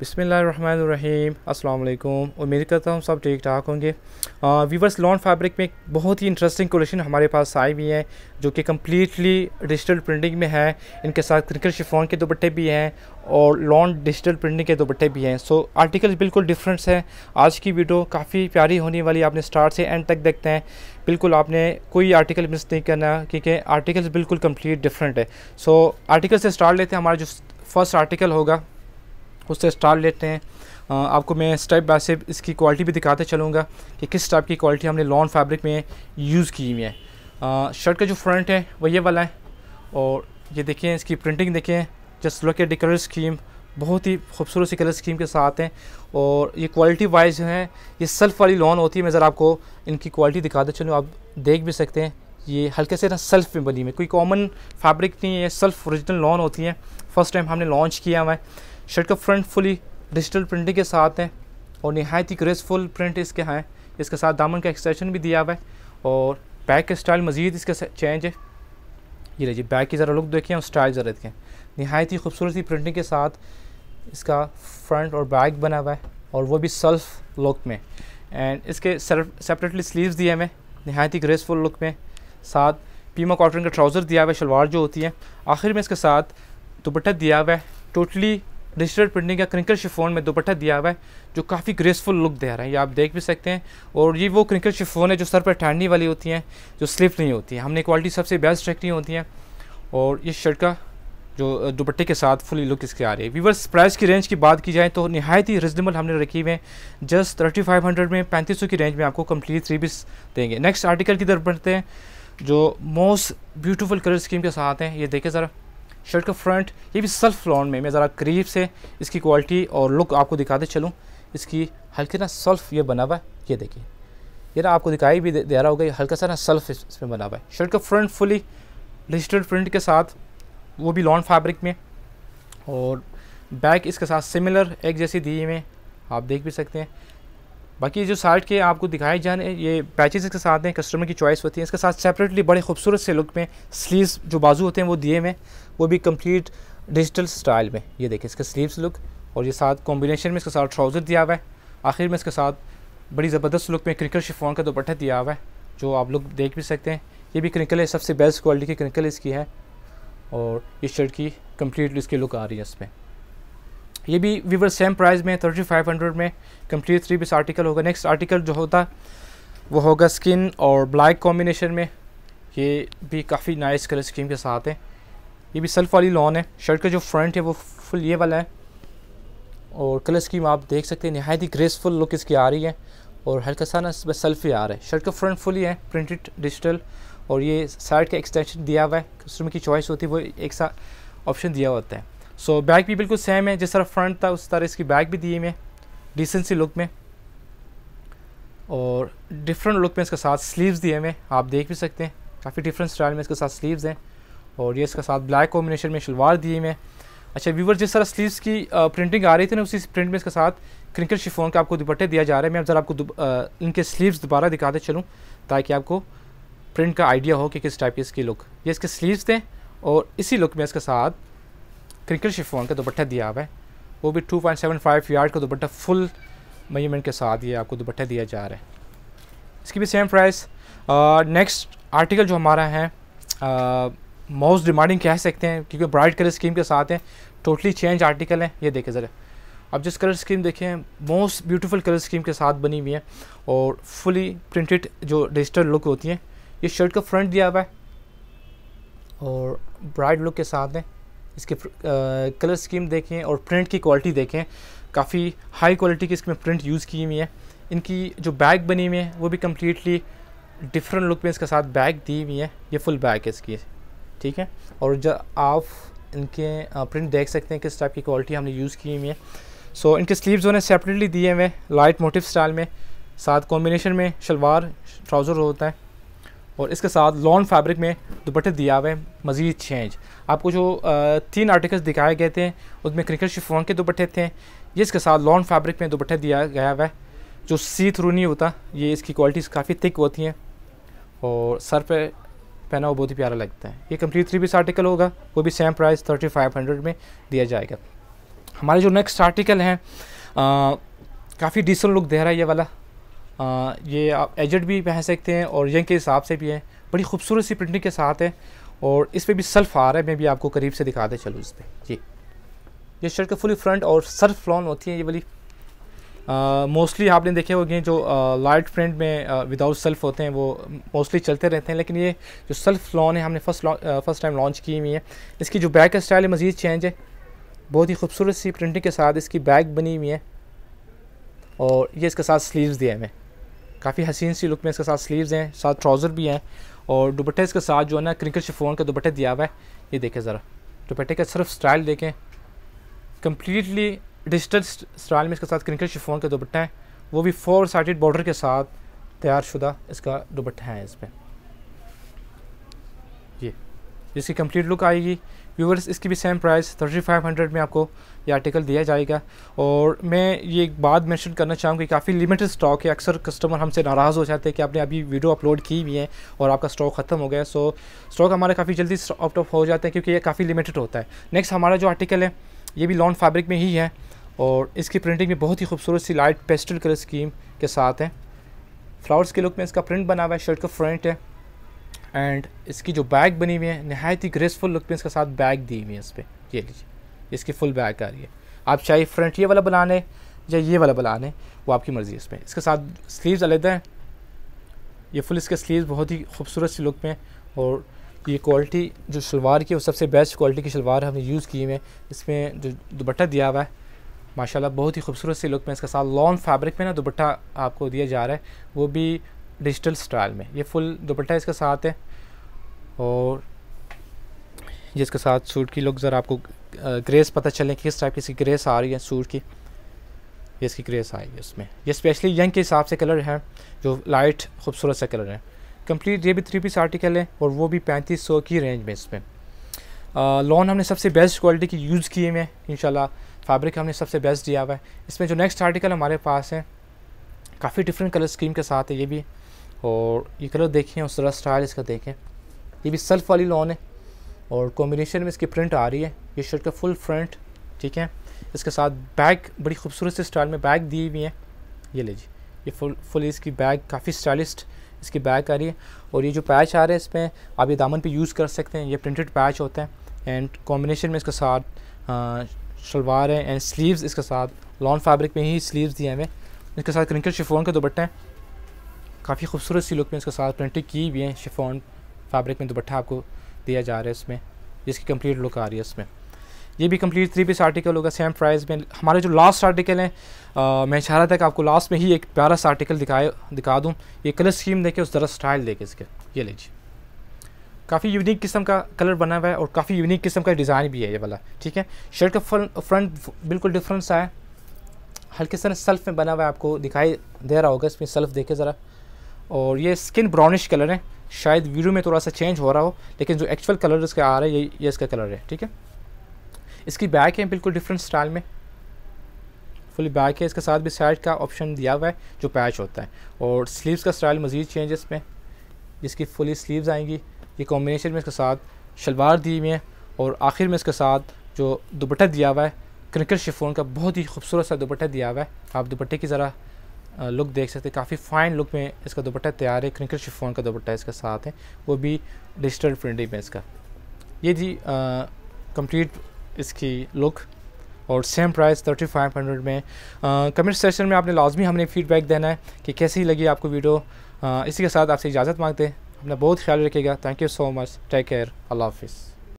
बसमीम अल्लाम उम्मीद करता हूँ सब ठीक ठाक होंगे वीवर्स लॉन फैब्रिक में एक बहुत ही इंटरेस्टिंग कलेक्शन हमारे पास आई हुई है जो कि कम्प्लीटली डिजिटल प्रिंटिंग में है इनके साथ क्रिकल शिफोन के दोपट्टे भी हैं और लॉन डिजिटल प्रिंटिंग के दोपट्टे भी हैं सो so, आर्टिकल बिल्कुल डिफरेंस है आज की वीडियो काफ़ी प्यारी होने वाली आपने स्टार्ट से एंड तक देखते हैं बिल्कुल आपने कोई आर्टिकल मिस नहीं करना क्योंकि आर्टिकल बिल्कुल कम्प्लीट डिफरेंट है सो so, आर्टिकल से स्टार्ट लेते हैं हमारा जो फर्स्ट आर्टिकल होगा उससे स्टार लेते हैं आपको मैं स्टेप बाय स्टेप इसकी क्वालिटी भी दिखाते चलूँगा कि किस टाइप की क्वालिटी हमने लॉन फैब्रिक में यूज़ की हुई है शर्ट का जो फ्रंट है वह ये वाला है और ये देखें इसकी प्रिंटिंग देखें just look at colour scheme बहुत ही खूबसूरत सी कलर स्कीम के साथ हैं और ये क्वालिटी वाइज हैं ये सेल्फ़ वाली लॉन होती है मैं ज़रा आपको इनकी क्वालिटी दिखाते चलूँ आप देख भी सकते हैं ये हल्के से ना सेल्फ़ में बनी है कोई कॉमन फैब्रिक नहीं है सेल्फ़ ओरिजिनल लॉन होती है फ़र्स्ट टाइम हमने लॉन्च किया हुआ है शर्ट का फ्रंट फुली डिजिटल प्रिंटिंग के साथ हैं और नहायत ही ग्रेसफुल प्रिंट इसके हैं इसके साथ दामन का एक्सटेंशन भी दिया हुआ है और बैक का स्टाइल मज़ीद इसके चेंज है ये लीजिए बैक की ज़रा लुक देखें और स्टाइल ज़रा देखें नहायत ही खूबसूरत सी प्रिंटिंग के साथ इसका फ्रंट और बैक बना हुआ है और वो भी सेल्फ लुक में एंड इसके सेपरेटली स्लीव्स दिए हुए नहायत ही ग्रेसफुल लुक में साथ पीमा कॉटन का ट्राउज़र दिया हुआ है शलवार जो होती है आखिर में इसके साथ दुपट्टा दिया हुआ है टोटली डिजिटल प्रिंटिंग का क्रिंकल शिफोन में दुपट्टा दिया हुआ है जो काफ़ी ग्रेसफुल लुक दे रहा है ये आप देख भी सकते हैं और ये वो क्रिंकल शिफोन है जो सर पर ठंडनी वाली होती हैं जो स्लिप नहीं होती है हमने क्वालिटी सबसे बेस्ट रखनी होती हैं और इस शर्ट का जो दुपट्टे के साथ फुली लुक इसके आ रही है वीवर्स प्राइस की रेंज की बात की जाए तो नहायत ही रिजनेबल हमने रखी हुए हैं जस्ट थर्टी फाइव हंड्रेड में पैंतीस सौ की रेंज में आपको कंप्लीट थ्री पीस देंगे नेक्स्ट आर्टिकल की तरफ बढ़ते हैं जो मोस्ट ब्यूटीफुल कलर स्कीम के साथ हैं ये देखें ज़रा शर्ट का फ्रंट ये भी सेल्फ फ्लॉन में मैं ज़रा करीब से इसकी क्वालिटी और लुक आपको दिखाते चलूँ इसकी हल्की ना सेल्फ ये बना हुआ है ये देखिए ये ना आपको दिखाई भी दे रहा होगा ये हल्का सा ना सेल्फ इसमें बना हुआ है शर्ट का फ्रंट फुली डिजिटल प्रिंट के साथ वो भी लॉन फैब्रिक में और बैक इसके साथ सिमिलर एक जैसी दी में आप देख भी सकते हैं बाकी जो साल्ट के आपको दिखाए जाने ये पैचेस इसके साथ हैं कस्टमर की चॉइस होती है इसके साथ सेपरेटली बड़े खूबसूरत से लुक में स्लीव्स जो बाजू होते हैं वो दिए में वो भी कंप्लीट डिजिटल स्टाइल में ये देखें इसका स्लीव्स लुक और ये साथ कॉम्बिनेशन में इसके साथ ट्राउज़र दिया हुआ है आखिर में इसके साथ बड़ी ज़बरदस्त लुक में क्रिकल शिफोन का दोपट्टा दिया हुआ है जो आप लोग देख भी सकते हैं ये भी क्रिकल है सबसे बेस्ट क्वालिटी की क्रिकल इसकी है और इस शर्ट की कम्प्लीटली इसकी लुक आ रही है इसमें ये भी वीवर सेम प्राइस में थर्टी फाइव हंड्रेड में कंप्लीट थ्री पीस आर्टिकल होगा नेक्स्ट आर्टिकल जो होता वो होगा स्किन और ब्लैक कॉम्बिनेशन में ये भी काफ़ी नाइस कलर स्कीम के साथ है ये भी सेल्फ वाली लॉन है शर्ट का जो फ्रंट है वो फुल ये वाला है और कलर स्कीम आप देख सकते हैं नहायत ही ग्रेसफुल लुक इसकी आ रही है और हल्का सा ना बस सेल्फ ही आ रहा है शर्ट का फ्रंट फुल ही है प्रिंटेड डिजिटल और ये साइड का एक्सटेंशन दिया हुआ है कस्टमर की चॉइस होती है वो एक सा ऑप्शन दिया होता है सो so, बैक भी बिल्कुल सेम है जिस तरह फ्रंट था उस तरह इसकी बैक भी दी है डिसेंसी लुक में और डिफरेंट लुक में इसके साथ स्लीव्स दिए हुए आप देख भी सकते हैं काफ़ी डिफरेंट स्टाइल में इसके साथ स्लीव्स हैं और ये इसके साथ ब्लैक कॉम्बिनेशन में शलवार दिए हुए अच्छा व्यूवर जिस तरह स्लीव्स की प्रिंटिंग आ रही थी ना उसी प्रिंट में इसके साथ क्रिंकल शिफोन के आपको दुपट्टे दिया जा रहा है मैं ज़रा आपको आ, इनके स्लीव्स दोबारा दिखाते चलूँ ताकि आपको प्रिंट का आइडिया हो कि किस टाइप की इसकी लुक ये इसके स्लीव्स थे और इसी लुक में इसके साथ क्रिकेट शिफोन का दुपट्टा दिया हुआ है वो भी 2.75 पॉइंट सेवन फाइव यार्ड का दुपट्टा फुल मयूमेंट के साथ ये आपको दुपट्टा दिया जा रहा है इसकी भी सेम प्राइस नेक्स्ट आर्टिकल जो हमारा है मोस्ट डिमांडिंग कह सकते हैं क्योंकि ब्राइट कलर स्कीम के साथ हैं टोटली चेंज आर्टिकल हैं ये देखें ज़रा अब जिस कलर स्कीम देखें मोस्ट ब्यूटीफुल कलर स्कीम के साथ बनी हुई है और फुली प्रिंटेड जो डिजिटल लुक होती है ये शर्ट का फ्रंट दिया हुआ है और ब्राइट लुक के साथ हैं इसके कलर स्कीम देखें और प्रिंट की क्वालिटी देखें काफ़ी हाई क्वालिटी की इसमें प्रिंट यूज़ की हुई है इनकी जो बैग बनी हुई है वो भी कम्प्लीटली डिफरेंट लुक में इसके साथ बैग दी हुई है ये फुल बैग है इसकी ठीक है और जब आप इनके प्रिंट देख सकते हैं किस टाइप की क्वालिटी हमने यूज़ की हुई है सो so, इनके स्लीव्स उन्हें सेपरेटली दिए हुए लाइट मोटिव स्टाइल में साथ कॉम्बिनेशन में शलवार ट्राउज़र होता है और इसके साथ लॉन फैब्रिक में दुपट्टे दिया हुए मज़ीद चेंज आपको जो तीन आर्टिकल्स दिखाए गए थे उसमें क्रिकेट शिफोन के दुपट्टे थे जिसके साथ लॉन फैब्रिक में दुपट्टे दिया गया हुआ है जो सी थ्रू नहीं होता ये इसकी क्वालिटीज़ काफ़ी थिक होती हैं और सर पे पहना हुआ बहुत ही प्यारा लगता है ये कंप्लीट थ्री पीस आर्टिकल होगा वो भी same price thirty five hundred में दिया जाएगा हमारे जो नेक्स्ट आर्टिकल हैं काफ़ी डिसेंट लुक दे रहा है ये वाला ये आप एजड भी पहन सकते हैं और यंग के हिसाब से भी है बड़ी खूबसूरत सी प्रिंटिंग के साथ है और इस पर भी सल्फ आ रहा है मैं भी आपको करीब से दिखा दें चलो इस पर जी ये शर्ट का फुली फ्रंट और सर्फ लॉन होती है ये वाली मोस्टली आपने देखे होंगे जो लाइट प्रिंट में विदाउट सेल्फ होते हैं वो मोस्टली चलते रहते हैं लेकिन ये जो सेल्फ लॉन है हमने फर्स्ट फर्स्ट टाइम लॉन्च की हुई है इसकी जो बैक स्टाइल है मज़ीद चेंज है बहुत ही खूबसूरत सी प्रिंटिंग के साथ इसकी बैग बनी हुई है और ये इसके साथ स्लीव्स दिए हमें काफ़ी हसीन सी लुक में इसके साथ स्लीव्स हैं साथ ट्राउज़र भी हैं और दुपट्टे इसके साथ जो है ना क्रिंकल शिफोन का दुपट्टे दिया हुआ है ये देखें ज़रा दुपट्टे का सिर्फ स्टाइल देखें कम्प्लीटली डिजिटल स्टाइल में इसके साथ क्रिंकल शिफोन के दुपट्टे हैं वो भी फोर साइडेड बॉर्डर के साथ तैयार शुदा इसका दुपट्टा है इस पर ये जिसकी कंप्लीट लुक आएगी व्यूवर्स इसकी भी सेम प्राइस 3500 में आपको ये आर्टिकल दिया जाएगा और मैं ये एक बात मेंशन करना चाहूँगी काफ़ी लिमिटेड स्टॉक है अक्सर कस्टमर हमसे नाराज़ हो जाते हैं कि आपने अभी वीडियो अपलोड की भी है और आपका स्टॉक ख़त्म हो गया सो स्टॉक हमारे काफ़ी जल्दी आउट ऑफ हो जाता है क्योंकि ये काफ़ी लिमिटेड होता है नेक्स्ट हमारा जो आर्टिकल है ये भी लॉन्ड फैब्रिक में ही है और इसकी प्रिंटिंग भी बहुत ही खूबसूरत सी लाइट पेस्टल कलर स्कीम के साथ है फ्लावर्स के लुक में इसका प्रिंट बना हुआ है शर्ट का फ्रंट है एंड इसकी जो बैग बनी हुई है नहायत ही ग्रेसफुल लुक में इसके साथ बैग दी हुई है इस पर ये लीजिए इसकी फुल बैग आ रही है आप चाहे फ्रंट ये वाला बना लें या ये वाला बना लें वो आपकी मर्ज़ी है इसमें इसके साथ स्लीव्स अलग हैं ये फुल इसके स्लीव्स बहुत ही खूबसूरत सी लुक में और ये क्वालिटी जो शलवार की वो सबसे बेस्ट क्वालिटी की शलवार हमने यूज़ की है इसमें जो दुपट्टा दिया हुआ है माशाल्लाह बहुत ही खूबसूरत सी लुक में इसके साथ लॉन्ग फैब्रिक में ना दुपट्टा आपको दिया जा रहा है वो भी डिजिटल स्टाइल में ये फुल दुपट्टा इसके साथ है और जिसके साथ सूट की लुक ज़रा आपको ग्रेस पता चले किस टाइप की इसकी ग्रेस आ रही है सूट की ये इसकी ग्रेस आएगी उसमें ये स्पेशली यंग के हिसाब से कलर है जो लाइट खूबसूरत सा कलर है कंप्लीट ये भी थ्री पीस आर्टिकल है और वो भी पैंतीस सौ की रेंज में इसमें लॉन हमने सबसे बेस्ट क्वालिटी की यूज़ किए में इन फैब्रिक हमने सबसे बेस्ट दिया हुआ है इसमें जो नेक्स्ट आर्टिकल हमारे पास है काफ़ी डिफरेंट कलर स्कीम के साथ है ये भी और ये कलर देखें और सरा स्टाइल इसका देखें ये भी सेल्फ वाली लॉन है और कॉम्बिनेशन में इसकी प्रिंट आ रही है ये शर्ट का फुल फ्रंट ठीक है इसके साथ बैग बड़ी खूबसूरत से स्टाइल में बैग दी हुई है ये ले जी ये फुल फुल इसकी बैग काफ़ी स्टाइलिस्ट इसकी बैग आ रही है और ये जो पैच आ रहा है इसमें आप ये दामन पे यूज़ कर सकते हैं ये प्रिंटेड पैच होते हैं एंड कॉम्बिनेशन में इसके साथ शलवार है एंड स्लीव्स इसके साथ लॉन फैब्रिक में ही स्लीव्स दिए हुए इसके साथ क्रिंकल शिफोन के दुपट्टे हैं काफ़ी खूबसूरत सी लुक में इसके साथ प्रिंटिंग की हुई है शिफॉन फैब्रिक में दुपट्टा आपको दिया जा रहा है इसमें जिसकी कंप्लीट लुक आ रही है इसमें ये भी कंप्लीट थ्री पीस आर्टिकल होगा सेम प्राइस में हमारे जो लास्ट आर्टिकल हैं मैं चाह रहा था कि आपको लास्ट में ही एक प्यारा सा आर्टिकल दिखाए दिखा दूँ ये कलर स्कीम देखे उस तरह स्टाइल देखे इसके ये लीजिए काफ़ी यूनिक किस्म का कलर बना हुआ है और काफ़ी यूनिक किस्म का डिज़ाइन भी है ये वाला ठीक है शर्ट का फ्रंट बिल्कुल डिफरेंस आया हल्के सर सेल्फ में बना हुआ है आपको दिखाई दे रहा होगा इसमें सेल्फ देखे ज़रा और ये स्किन ब्राउनिश कलर है शायद वीडियो में थोड़ा सा चेंज हो रहा हो लेकिन जो एक्चुअल कलर इसका आ रहा है ये ये इसका कलर है ठीक है इसकी बैक है बिल्कुल डिफरेंट स्टाइल में फुल बैक है इसके साथ भी साइड का ऑप्शन दिया हुआ है जो पैच होता है और स्लीव्स का स्टाइल मज़ीद चेंज इसमें जिसकी फुली स्लीव्स आएंगी ये कॉम्बिनेशन में इसके साथ शलवार दी हुई है और आखिर में इसके साथ जो दुपट्टा दिया हुआ है क्रिकेट शिफोन का बहुत ही खूबसूरत सा दुपट्टा दिया हुआ है आप दुपट्टे की ज़रा लुक देख सकते हैं काफ़ी फाइन लुक में इसका दुपट्टा तैयार है क्रिंकल शिफोन का दुपट्टा इसके साथ है वो भी डिजिटल प्रिंटिंग में इसका ये जी कंप्लीट इसकी लुक और same price thirty five hundred में कमेंट सेशन में आपने लाजमी हमने फीडबैक देना है कि कैसी लगी आपको वीडियो आ, इसी के साथ आपसे इजाज़त मांगते हैं अपना बहुत ख्याल रखिएगा thank you so much take care अल्लाह हाफिज़